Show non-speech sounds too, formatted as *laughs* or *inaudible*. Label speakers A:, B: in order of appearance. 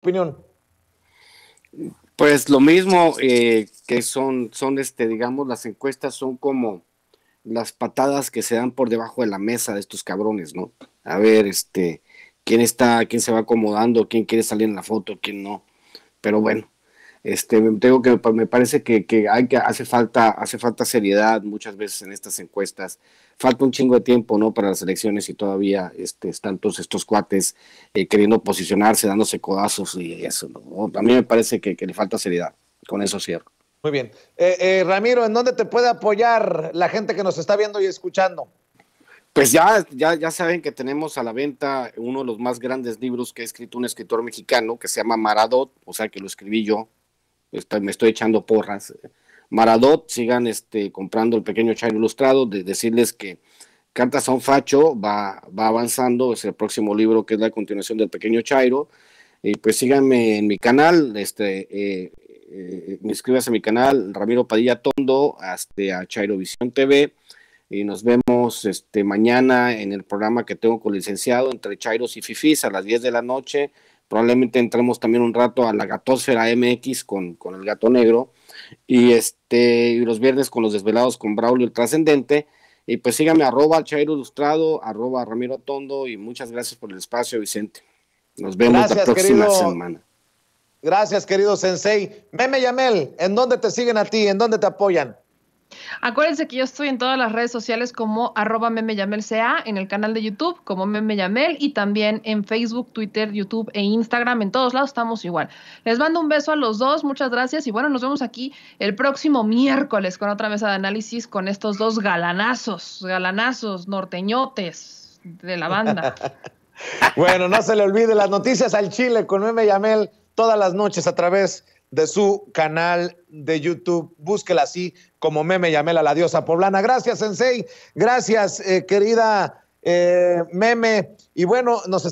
A: opinión?
B: Pues lo mismo eh, que son, son este, digamos, las encuestas son como las patadas que se dan por debajo de la mesa de estos cabrones, ¿no? A ver, este, quién está, quién se va acomodando, quién quiere salir en la foto, quién no. Pero bueno, este, tengo que, me parece que, hay que hace, falta, hace falta seriedad muchas veces en estas encuestas. Falta un chingo de tiempo ¿no? para las elecciones y todavía este, están todos estos cuates eh, queriendo posicionarse, dándose codazos y eso. A mí me parece que, le falta seriedad. Con eso cierro.
A: Muy bien. Eh, eh, Ramiro, ¿en dónde te puede apoyar la gente que nos está viendo y escuchando?
B: Pues ya, ya saben que tenemos a la venta uno de los más grandes libros que ha escrito un escritor mexicano que se llama Maradot, o sea que lo escribí yo, me estoy echando porras. Maradot, sigan este, comprando el pequeño Chairo Ilustrado, de decirles que Cantas a un facho va, va avanzando, es el próximo libro que es la continuación del pequeño Chairo. Y pues síganme en mi canal, este, eh, eh a mi canal, Ramiro Padilla Tondo, hasta este, a Chairo TV. Y nos vemos este, mañana en el programa que tengo con licenciado entre Chairos y Fifis a las 10 de la noche probablemente entremos también un rato a la gatosfera MX con, con el gato negro y este y los viernes con los desvelados con Braulio el trascendente y pues síganme arroba Chairo Ilustrado, arroba Ramiro Tondo y muchas gracias por el espacio Vicente. Nos vemos la próxima semana.
A: Gracias querido Sensei. Meme Yamel, ¿en dónde te siguen a ti? ¿En dónde te apoyan?
C: Acuérdense que yo estoy en todas las redes sociales como arroba memeyamelca, en el canal de YouTube como memeyamel y también en Facebook, Twitter, YouTube e Instagram. En todos lados estamos igual. Les mando un beso a los dos, muchas gracias y bueno, nos vemos aquí el próximo miércoles con otra mesa de análisis con estos dos galanazos, galanazos norteñotes de la banda. *laughs*
A: bueno, no se le olvide las noticias al Chile con memeyamel todas las noches a través de de su canal de YouTube. Búsquela así como Meme Yamela, la diosa poblana. Gracias, Sensei. Gracias, eh, querida eh, Meme. Y bueno, nos